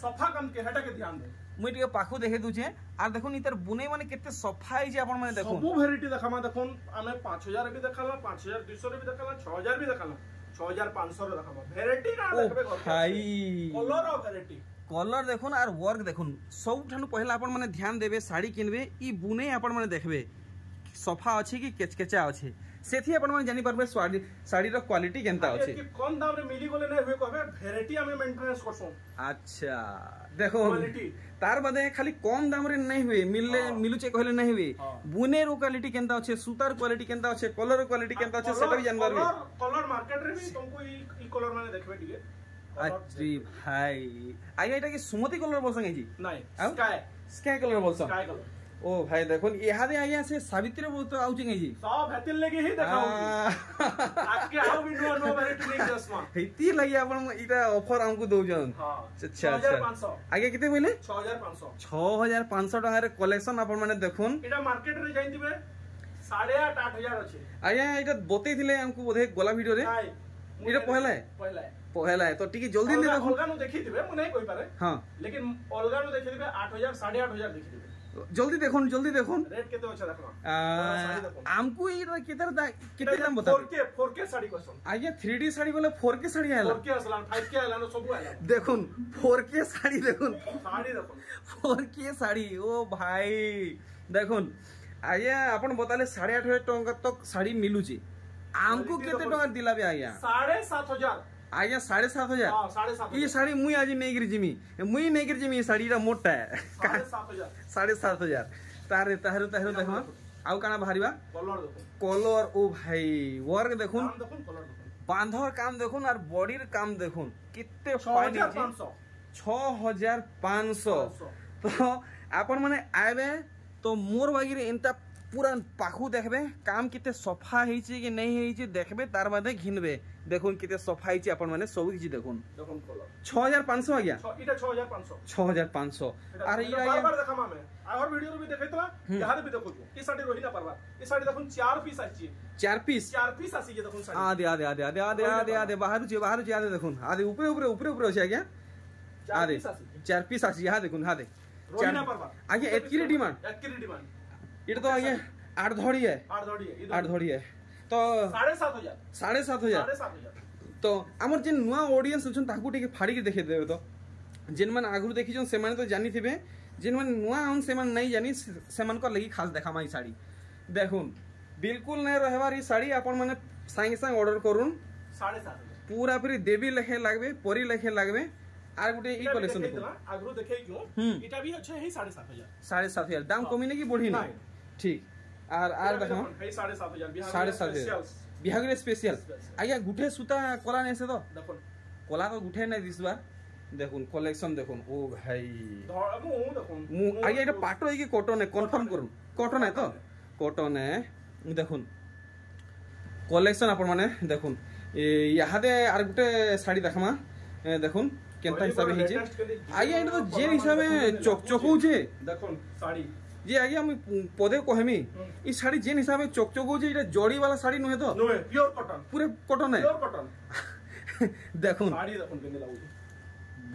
সফা কাম কে হেটাকে ধ্যান দে মুই টিকে পাখু দেখে দুছে আর দেখুন ইতার বুনে মানে কেতে সফা হইছে আপন মানে দেখুন সবু ভেরাইটি দেখামা দেখুন আমি 5000 বি দেখালা 5200 রে বি দেখালা 6000 বি দেখালা 6500 রে দেখাবা ভেরাইটি না দেখবে ভাই কলর ভেরাইটি কলর দেখুন আর ওয়ার্ক দেখুন সবুঠান পহলা আপন মানে ধ্যান দেবে শাড়ি কিনবে ই বুনে আপন মানে দেখবে সফা অছি কি কেচকেচা অছি সেথি আপন মানে জানি পারবে শাড়ি শাড়ির কোয়ালিটি কেনতা অছি কম দাম রে মিলি গলে না হুয়ে কবে ভ্যারাইটি আমি মেইনটেনেন্স করছো আচ্ছা দেখো তার বাদে খালি কম দাম রে নাই হুয়ে মিললে হ্যাঁ। মিলুচে কইলে নাই হুয়ে হ্যাঁ। বুনের কোয়ালিটি কেনতা অছে সুতার কোয়ালিটি কেনতা অছে কলর কোয়ালিটি কেনতা অছে সেটা বি জানবার কলর মার্কেট রে বি তোমকো ই কলর মানে দেখবে টিকে আরে আচ্ছা, ভাই আই এটা কি সুমতি কলর বলছ নাকি নাই স্কাই স্কাই কলর বলছ স্কাই কলর ও ভাই দেখুন ইহাদে আইয়া সে সাবিত্রী বহুত আউচি নাকি সব হেতির লাগি হি দেখাও আজকে আউ বি নো নো ভ্যারাইটি নেই চশমা হেতি লাগি আপন এটা অফার আমকু দউজন হ্যাঁ, আচ্ছা আচ্ছা আগে কিতে কইলে 6500 6500 টাকা রে কালেকশন আপন মানে দেখুন এটা মার্কেট রে যাইতিবে 8.5 আছে আয়া এটা বতেই দিলে আমকু বোধে গোলা ভিডিও রে এটা পহলা পহলা ପହେଲା ତ ଟିକେ ଜଲ୍ଦି ଦେବେ ଅଲଗା ନୁ ଦେଖି ଦେବେ ମୁଁ ନାଇଁ କହି ପାରେ ହଁ ଲେକିନ ଅଲଗା ନୁ ଦେଖି ଦେବେ 8000 8500 ଦେଖି ଦେବେ জলদি দেখুন জলদি দেখুন রেট কত আছে দেখুন আমকু এই কেতার দা কেতে দাম বতা 4K 4K শাড়ি কসন আগে 3D শাড়ি বলে 4K শাড়ি আইলা 4K আসলাম 5K আইলা না সব আইলা দেখুন 4K শাড়ি দেখুন শাড়ি দেখুন 4K শাড়ি ও ভাই দেখুন আয়া আপন বতালে 8500 টাকা তো শাড়ি মিলুছি আমকু কেতে টাকা দিলাবে আয়া 7500 ଆଜ୍ଞା ସାଢେ ସାତ ହଜାର ଇ ଶାଢ଼ୀ ମୁଇଁ ଆଜି ନେଇକିରି ଯିମି ମୁଇଁ ନେଇକିରି ଯିମି ଇ ଶାଢ଼ୀଟା ମୋରଟା ସାଢେ ସାତ ହଜାର ତାହେଲେ ତାହେଲେ ତାହେଲେ ଦେଖମା ଆଉ କାଣା ବାହାରିବା କଲର ଓ ଭାଇ ୱାର୍କ ଦେଖୁନ ବାନ୍ଧର କାମ ଦେଖୁନ ଆର୍ ବଡିର କାମ ଦେଖୁନ କେତେ ଫାଇନ୍ ହେଇଛି ଛଅ ହଜାର ପାଞ୍ଚଶହ ତ ଆପଣମାନେ ଆଇବେ ତ ମୋର ବାଗିରେ ଏନ୍ତା ପୁରା ପାଖୁ ଦେଖବେ କାମ କେତେ ସଫା ହେଇଛି କି ନେଇ ହେଇଛି ଦେଖବେ ତାର ବାଦେ ଘିନବେ देख कितने सफाई चीज आपन माने सब किछि देखुन देखुन कलर 6500 आ गया इटा 6500 चार पीस आछि चार डिमांड तो आठ धड़ी है आठ धड़ी है आठ धड़ी है तो साढ़े सात हजार तो आम जे नुआ ऑडियंस अच्छा ताकू फाड़ी देखे देवे तो जेन मैंने आगु देखी से तो जानी थे जेन मैंने नुआ आउन से नहीं जानी से लगी खास देखा ये शाढ़ी देखुन बिल्कुल नहीं रहबार ये शाढ़ी आपण मैंने सांगे संग अर्डर करुन पूरा पूरी देवी लेखे लगे परी लेखे लगे आर गुटे लागबे আর গোটে ই কলেকশন দেখো আগ্রো দেখাইছো এটা বি আছে 7.5000 दाम कमी ने की बढ़ी ना ठीक আর আর দেখ সাড়ে সাত বিহাগরে স্পেশাল আজ্ঞা গুঠে সুতা কলা নেছে তো দেখুন কলা তো গুঠে নাই দিছবা দেখুন কলেকশন দেখুন ও ভাই মু আজ্ঞা এটা পাটো কি কটনে কনফার্ম করুন কটনে তো কটনে দেখুন কলেকশন আপন মানে দেখুন ইহাদে আর গুটে শাড়ি দেখামা দেখুন কেনতা হিসাবে হইছে আজ্ঞা এটা তো যে হিসাবে চকচকউছে দেখুন শাড়ি যে আগে আমি পদে কহেমি এই শাড়ি যে হিসাবে হচ্ছে এটা জড়ি বালা শাড়ি নুহে তো পিওর কটন পুরে কটন দেখুন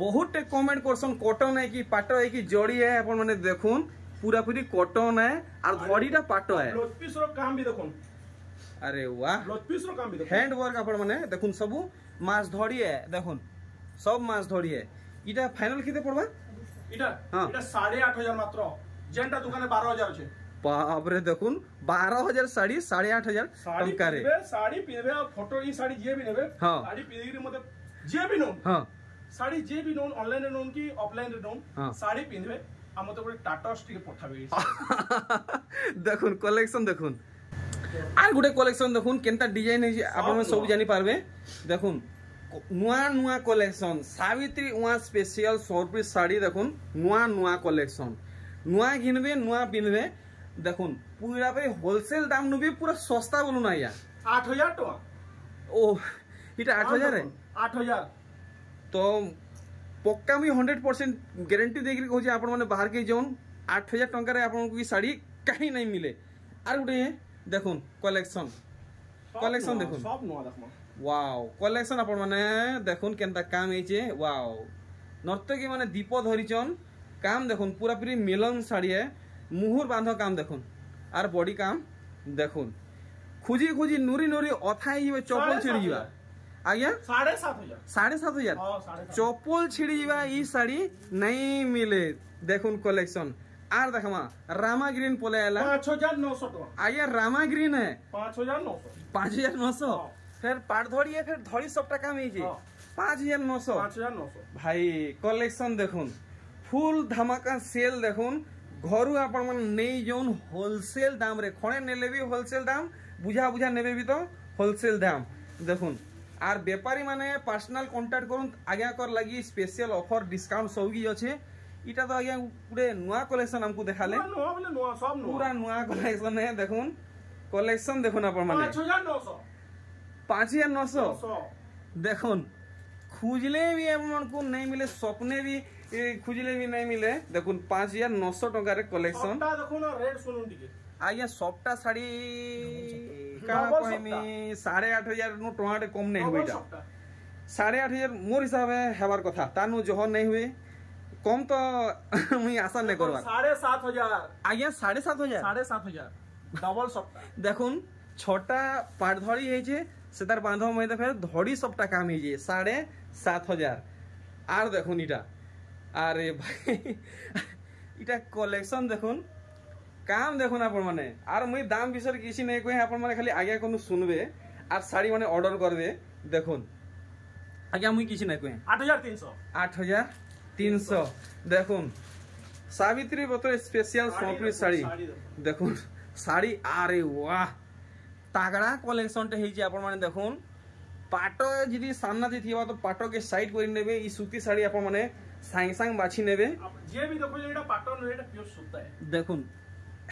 বহুতটে কমেন্ট করছন কটন হ্যাঁ কি পাট হ্যাঁ কি জড়ি হ্যাঁ আপন মানে দেখুন পুরা পুরি কটন হ্যাঁ আর ধড়িটা পাট হ্যাঁ কাম বি দেখুন আরে ওয়া কাম বি দেখুন হ্যান্ড ওয়ার্ক আপন মানে দেখুন সবু মাছ ধড়ি হ্যাঁ দেখুন সব মাছ ধড়ি হ্যাঁ এটা ফাইনাল কিতে পড়বা এটা এটা 8500 মাত্র যেটা দোকানে বার হাজার আছে বাপরে দেখুন বার হাজার শাড়ি সাড়ে আট হাজার টঙ্কার শাড়ি পিনবে ফটো এই শাড়ি যে বি নেবে হ্যাঁ। শাড়ি পিনিকি মতে যে বি নও হ্যাঁ শাড়ি যে বি নও অনলাইন রে নও কি অফলাইন রে নও শাড়ি পিনবে আমাদের গোটে টাটা স্টিকে পঠাবে দেখুন কালেকশন দেখুন আর গোটে কালেকশন দেখুন কেনটা ডিজাইন হয়েছে আপনার সব জানি পারবে দেখুন নূয়া নূয়া কালেকশন সাবিত্রী ওয়া স্পেশাল সরপ্রিজ শাড়ি দেখুন নূয়া নূয়া কালেকশন ନୂଆ ଘିନବେ ନୂଆ ପିନ୍ଧବେ ଦେଖୁନ୍ ପୁରା ପାଇଁ ହୋଲସେଲ ଦାମ ନୁବି ପୁରା ଶସ୍ତା ବୋଲୁନ ଆଜ୍ଞା ଆଠ ହଜାର ଟଙ୍କା ଓ ଇଟା ଆଠ ହଜାର ଆଠ ହଜାର ତ ପକ୍କା ମୁଇଁ ହଣ୍ଡ୍ରେଡ଼ ପରସେଣ୍ଟ ଗ୍ୟାରେଣ୍ଟି ଦେଇକରି କହୁଛି ଆପଣମାନେ ବାହାରକେ ଯାଉନ୍ ଆଠ ହଜାର ଟଙ୍କାରେ ଆପଣଙ୍କୁ କି ଶାଢ଼ୀ କାହିଁ ନାଇଁ ମିଳେ ଆର୍ ଗୋଟେ ଦେଖୁନ୍ କଲେକ୍ସନ୍ କଲେକ୍ସନ୍ ଦେଖୁନ୍ ୱାଓ କଲେକ୍ସନ୍ ଆପଣମାନେ ଦେଖୁନ୍ କେନ୍ତା କାମ୍ ହେଇଛେ ୱାଓ ନର୍ତ୍ତକୀ ମାନେ ଦୀପ ଧରିଛନ୍ কাম দেখুন পুরা পুরি মিলন শাড়িয়ে মুহুর বান্ধ কাম দেখুন আর বডি কাম দেখুন খুঁজি খুঁজি নুরি নুরি অথাই যাবে চপল ছিড়ি যা আজ্ঞা সাড়ে সাত হাজার সাড়ে সাত হাজার চপল ছিড়ি যা এই শাড়ি নাই মিলে দেখুন কলেকশন আর দেখামা রামা গ্রিন পলে এলা পাঁচ হাজার নশো আজ্ঞা রামা গ্রিন হ্যাঁ পাঁচ হাজার নশো পাঁচ হাজার নশো ফের পাট ধরিয়ে ফের ধরি সব টাকা কামিয়েছে পাঁচ হাজার নশো পাঁচ হাজার নশো ভাই কলেকশন দেখুন ফুল ধামাকা সেল দেখুন ঘর আপন মানে নেই যৌন হোলসেল দাম রে খড়ে নেলে বি হোলসেল দাম বুঝা বুঝা নেবে বি তো হোলসেল দাম দেখুন আর বেপারী মানে পার্সোনাল কন্টাক্ট করুন আজ্ঞাকর লাগি স্পেশাল অফর ডিসকাউন্ট সব সবকি অছে এটা তো আজ্ঞা গোটে নূয়া কলেকশন আমাকে দেখালে পুরা নূয়া কলেকশন দেখুন কলেকশন দেখুন আপন মানে পাঁচ হাজার নশো দেখুন খুঁজলে বি আপনার নেই মিলে স্বপ্নে বি খুঁজলে বি নাই মিলে দেখুন পাঁচ হাজার নশো টাকার কলেকশন আজ্ঞা সবটা শাড়ি কিনি সাড়ে আট হাজার নু টঙ্কাটে কম নেই হবে এটা সাড়ে আট হাজার মোর হিসাবে হেবার কথা তা নু জহ নেই হুয়ে কম তো মুই আশা নেই করবার সাড়ে সাত হাজার আজ্ঞা সাড়ে সাত হাজার সাড়ে সাত হাজার ডবল সবটা দেখুন ছটা পাট ধরি হয়েছে সে তার বাঁধব মধ্যে ফের ধরি সবটা কাম হয়েছে সাড়ে সাত হাজার আর দেখুন এটা আরে ভাই এটা কলেকশন দেখুন কাম দেখুন আপন মানে আর মুই দাম বিষয় কিছু নেই কই আপন মানে খালি আগে কোনো শুনবে আর শাড়ি মানে অর্ডার করবে দেখুন আগে মুই কিছু নাই কই 8300 8300 দেখুন সাবিত্রী বতর স্পেশাল সম্পূর্ণ শাড়ি দেখুন শাড়ি আরে ওয়াহ তাগড়া কলেকশনটা হয়েছে আপন মানে দেখুন পাট যদি সামনাতে থিবা তো পাটকে সাইড করে নেবে এই সুতি শাড়ি আপন মানে সাংে সাং বাছি নেবে দেখুন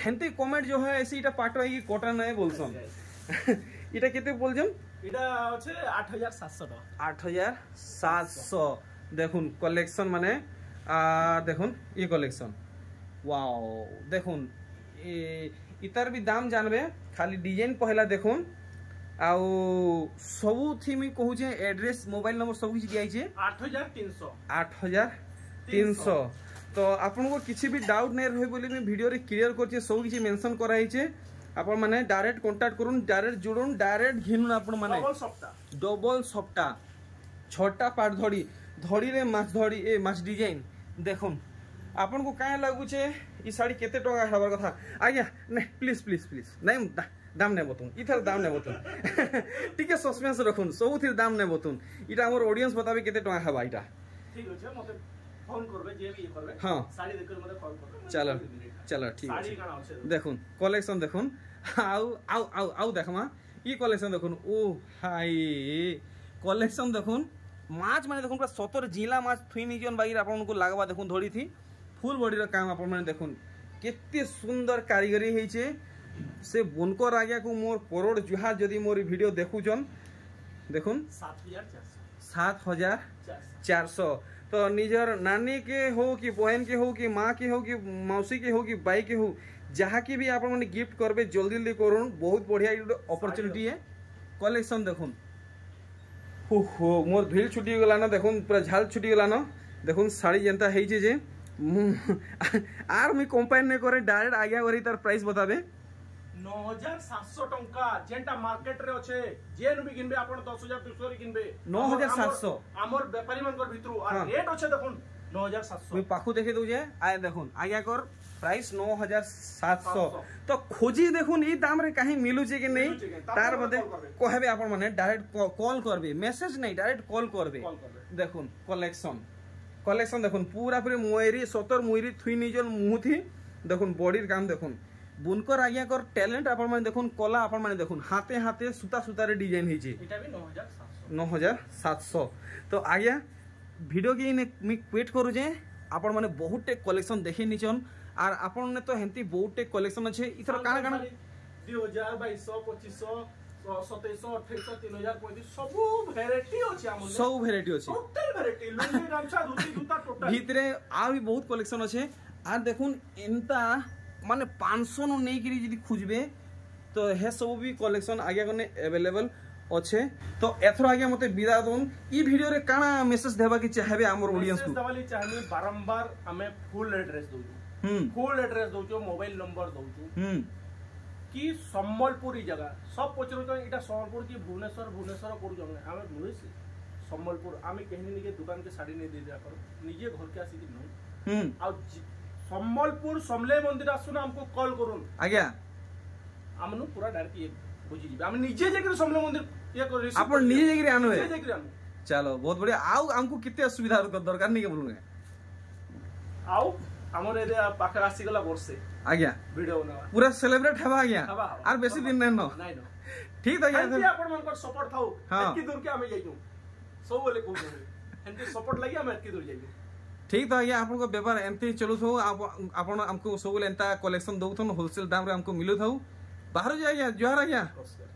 হেনতে কমেন্ট যে হয় এসে এটা পাটন কি কটা নয় বলছন এটা কেতে বলছেন এটা হচ্ছে আট হাজার সাতশো আট হাজার সাতশো দেখুন কালেকশন মানে দেখুন ই কালেকশন ওয়াও দেখুন ইতার বি দাম জানবে খালি ডিজাইন পহেলা দেখুন ଆଉ ସବୁଥି ମୁଇଁ କହୁଛେ ଆଡ୍ରେସ୍ ମୋବାଇଲ ନମ୍ବର ସବୁ କିଛି ଦିଆହେଇଛେ ଆଠ ହଜାର ତିନିଶହ ତ ଆପଣଙ୍କର କିଛି ବି ଡାଉଟ୍ ନାଇଁ ରହେ ବୋଲି ମୁଇଁ ଭିଡ଼ିଓରେ କ୍ଲିୟର କରିଛେ ସବୁ କିଛି ମେନସନ୍ କରାହେଇଛେ ଆପଣମାନେ ଡାଇରେକ୍ଟ କଣ୍ଟାକ୍ଟ କରୁନ୍ ଡାଇରେକ୍ଟ ଜୁଡ଼ୁନ୍ ଡାଇରେକ୍ଟ ଘିନୁନ୍ ଆପଣମାନେ ଡବଲ ସପ୍ଟା ଛଅଟା ପାଟ ଧଡ଼ି ଧଡ଼ିରେ ମାଛ ଧଡ଼ି ଏ ମାଛ ଡିଜାଇନ୍ ଦେଖୁନ୍ ଆପଣଙ୍କୁ କାଁ ଲାଗୁଛେ ଇ ଶାଢ଼ୀ କେତେ ଟଙ୍କା ହେବାର କଥା ଆଜ୍ଞା ନାଇଁ ପ୍ଲିଜ୍ ପ୍ଲିଜ୍ ପ୍ଲିଜ୍ ନାଇଁ দাম নেব তুন ইথার দাম নেব তুন আছে সসপেন্স রাখুন সবুথির দাম নেব তুন এটা আমার অডিয়েন্স বতাবে কেতে টাকা খাবা এটা ঠিক আছে মতে ফোন করবে যে বি ইয়ে করবে হ্যাঁ শাড়ি দেখুন মতে ফোন করবে চলো চলো ঠিক আছে দেখুন কালেকশন দেখুন আউ আউ আউ আউ দেখমা ই কালেকশন দেখুন ও হাই কালেকশন দেখুন মাছ মানে দেখুন পুরো সতর জিলা মাছ থুই নিজন বাইর আপনাদের লাগবা দেখুন ধরিথি ফুল বডির কাম মানে দেখুন কেতে সুন্দর কারিগরি হইছে से बुनकर आज्ञा को मोर करोड़ जुहार जदि मोर भिड देखुन देख सात हजार चार सौ तो निजर नानी के हो कि बहन के हो कि माँ के हो कि मौसी के हो कि बाई के हो जहाँ की भी आप गिफ्ट करबे जल्दी जल्दी कर बहुत बढ़िया गोटे अपरचुनिटी है कलेक्शन देख हो मोर भिल छुट्टी गलान देख पूरा झाल छुट्टी गलान देख शाड़ी जेनता है जे आर मुझ कंपेयर नहीं कैरेक्ट आज्ञा कर प्राइस बतावे ନଅହଜାର ସାତଶହ ଟଙ୍କା ଯେନ୍ଟା ମାର୍କେଟରେ ଅଛେ ଯେନ୍ ବି କିଣିବେ ଆପଣ ଦଶ ହଜାର ଦୁଇଶହରେ କିଣିବେ ନଅହଜାର ସାତଶହ ଆମର ବେପାରୀମାନଙ୍କର ଭିତରୁ ରେଟ୍ ଅଛେ ଦେଖୁନ୍ ନଅହଜାର ସାତଶହ ମୁଇଁ ପାଖକୁ ଦେଖେଇ ଦଉଛେ ଆଏ ଦେଖୁନ୍ ଆଜ୍ଞାକର ପ୍ରାଇସ୍ ନଅ ହଜାର ସାତଶହ ତ ଖୋଜି ଦେଖୁନ୍ ଇ ଦାମ୍ରେ କାହିଁ ମିଲୁଛେ କି ନେଇ ତାର ବୋଧେ କହିବେ ଆପଣମାନେ ଡାଇରେକ୍ଟ କଲ୍ କରିବେ ମେସେଜ ନାଇଁ ଡାଇରେକ୍ଟ କଲ୍ କରିବେ ଦେଖୁନ୍ କଲେକ୍ସନ୍ କଲେକ୍ସନ୍ ଦେଖୁନ୍ ପୁରା ପୁରି ମୁଏରି ସତର ମୁଏରି ଥୁଇ ନିଜର ମୁହଁଥି দেখুন বডির কাম দেখুন বুনকর আজ্ঞাকর ট্যালেন্ট আপনার মানে দেখুন কলা আপনার মানে দেখুন হাতে হাতে সুতা সুতারে ডিজাইন হয়েছে ন হাজার সাতশো তো আজ্ঞা ভিডিওকে মুই কুয়েট করুছে আপন মানে বহুটে কলেকশন দেখে নিচন আর আপন মানে তো হেমতি বহুটে কলেকশন আছে ইথর কানা কানা দুই হাজার বাইশ পঁচিশ সতেইশ অঠেইশ তিন আছে আমার সবু ভ্যারাইটি আছে টোটাল ভ্যারাইটি লুঙ্গি গামছা ধুতি জুতা টোটাল ভিতরে আর বহুত কলেকশন আছে আর দেখুন এনতা ମାନେ ପାଞ୍ଚଶହନୁ ନେଇକିରି ଯଦି ଖୁଜ୍ବେ ତ ହେ ସବୁ ବି କଲେକ୍ସନ୍ ଆଜ୍ଞା କନେ ଆଭେଲେବଲ୍ ଅଛେ ତ ଏଥର ଆଜ୍ଞା ମତେ ବିଦା ଦଉନ୍ ଇ ଭିଡିଓରେ କାଣା ମେସେଜ ଦେବାକେ ଚାହିଁବେ ଆମର ଅଡିଏନ୍ସକୁ ଦେବାଲି ଚାହିଁବେ ବାରମ୍ବାର ଆମେ ଫୁଲ୍ ଆଡ୍ରେସ୍ ଦଉଛୁ ଫୁଲ୍ ଆଡ୍ରେସ୍ ଦଉଛୁ ମୋବାଇଲ ନମ୍ବର ଦଉଛୁ କି ସମ୍ବଲପୁରୀ ଜାଗା সব পচরুছন এটা সম্বলপুর কি ভুবনেশ্বর ভুবনেশ্বর করুছন আমি ভুলেছি সম্বলপুর আমি কেহিনি নিকে দোকানকে শাড়ি নিয়ে দিয়ে দেওয়া করো নিজে ঘরকে আসিকি নই আর ସମ୍ବଲପୁର ସମଲେଇ ମନ୍ଦିର ଆସୁନ ଆମକୁ କଲ୍ କରନ୍ତୁ ଆଜ୍ଞା ଆମନୁ ପୁରା ଡାଇରେକ୍ଟ ଇଏ ବୁଝିଯିବେ ଆମେ ନିଜେ ଯାଇକିରି ସମଲେଇ ମନ୍ଦିର ଇଏ କରି ଆପଣ ନିଜେ ଯାଇକିରି ଆଣୁ ନିଜେ ଯାଇକିରି ଆଣୁ ଚାଲ ବହୁତ ବଢିଆ ଆଉ ଆମକୁ କେତେ ଅସୁବିଧା ଦରକାର ନେଇକି ବୋଲୁ ଆଉ ଆମର ଏରିଆ ପାଖରେ ଆସିଗଲା ବର୍ଷେ ଆଜ୍ଞା ଭିଡିଓ ପୁରା ସେଲିବ୍ରେଟ ହେବା ଆଜ୍ଞା ଆର ବେଶୀ ଦିନ ନାଇଁ ନ ଠିକ ଆଜ୍ଞା ଆପଣ ମାନଙ୍କର ସପୋର୍ଟ ଥାଉ ଏତିକି ଦୂରକେ ଆମେ ଯାଇଛୁ ସବୁବେଳେ କହୁଛନ୍ତି ଏମିତି ସପୋର୍ଟ ଲାଗି ଆମେ ଏତିକି ଦୂର ଯାଇଛୁ ठीक तो आज आप बेपार एमती चलू था सब एंता कलेक्शन दौन होलसेल दाम आमको मिलू था बाहर आज्ञा जुआर आज्ञा